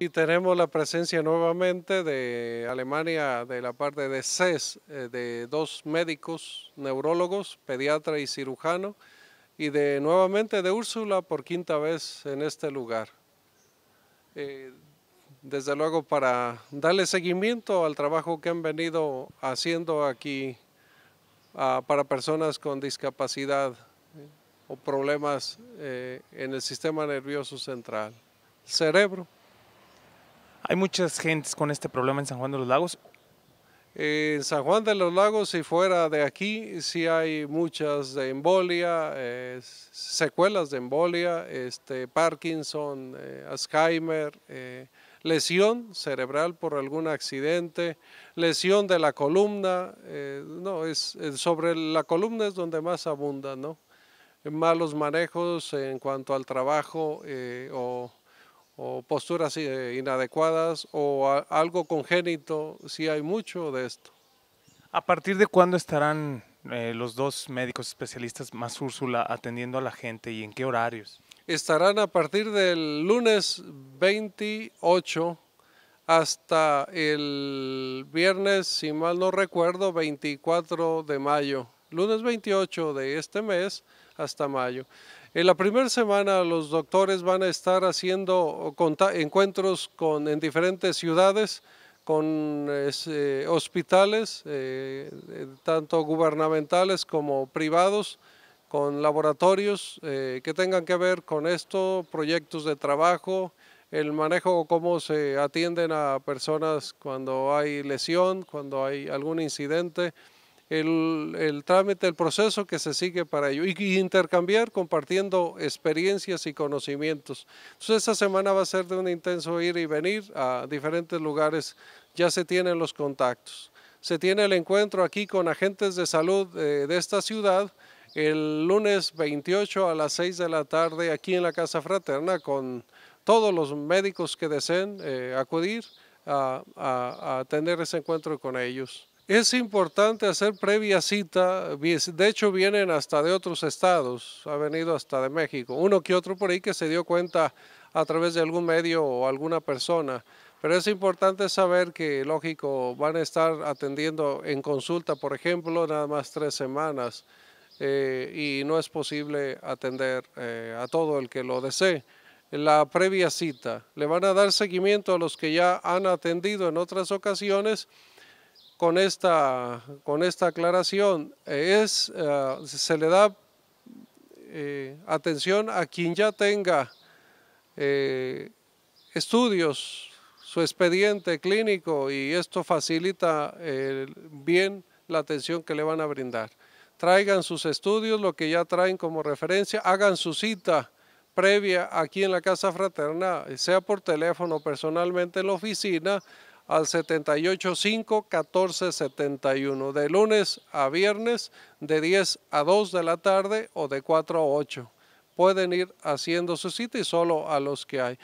Y tenemos la presencia nuevamente de Alemania, de la parte de CES, eh, de dos médicos, neurólogos, pediatra y cirujano, y de nuevamente de Úrsula por quinta vez en este lugar. Eh, desde luego para darle seguimiento al trabajo que han venido haciendo aquí ah, para personas con discapacidad eh, o problemas en el sistema nervioso central, cerebro. Hay muchas gentes con este problema en San Juan de los Lagos. En San Juan de los Lagos y fuera de aquí sí hay muchas de embolia, eh, secuelas de embolia, este, Parkinson, eh, Alzheimer, eh, lesión cerebral por algún accidente, lesión de la columna, no, es, sobre la columna es donde más abunda, ¿no? Malos manejos en cuanto al trabajo o o posturas eh, inadecuadas o algo congénito, si hay mucho de esto. ¿A partir de cuándo estarán eh, los dos médicos especialistas más Úrsula atendiendo a la gente y en qué horarios? Estarán a partir del lunes 28 hasta el viernes, si mal no recuerdo, 24 de mayo. Lunes 28 de este mes hasta mayo. En la primera semana los doctores van a estar haciendo encuentros con, en diferentes ciudades, con eh, hospitales, eh, eh, tanto gubernamentales como privados, con laboratorios que tengan que ver con esto, proyectos de trabajo, el manejo, cómo se atienden a personas cuando hay lesión, cuando hay algún incidente el, trámite, el proceso que se sigue para ello y, intercambiar compartiendo experiencias y conocimientos. Entonces esta semana va a ser de un intenso ir y venir a diferentes lugares, ya se tienen los contactos. Se tiene el encuentro aquí con agentes de salud eh, de esta ciudad el lunes 28 a las 6 de la tarde aquí en la Casa Fraterna con todos los médicos que deseen eh, acudir a, a, a tener ese encuentro con ellos. Es importante hacer previa cita, de hecho vienen hasta de otros estados, ha venido hasta de México, uno que otro por ahí que se dio cuenta a través de algún medio o alguna persona, pero es importante saber que, lógico, van a estar atendiendo en consulta, por ejemplo, nada más tres semanas eh, y no es posible atender eh, a todo el que lo desee la previa cita. Le van a dar seguimiento a los que ya han atendido en otras ocasiones con esta, aclaración. Es, eh, se le da eh, atención a quien ya tenga eh, estudios, su expediente clínico y esto facilita bien la atención que le van a brindar. Traigan sus estudios, lo que ya traen como referencia, hagan su cita previa aquí en la Casa Fraterna, sea por teléfono, o personalmente en la oficina, al 785-1471, de lunes a viernes de 10 a 2 de la tarde o de 4 a 8. Pueden ir haciendo su cita y solo a los que hay.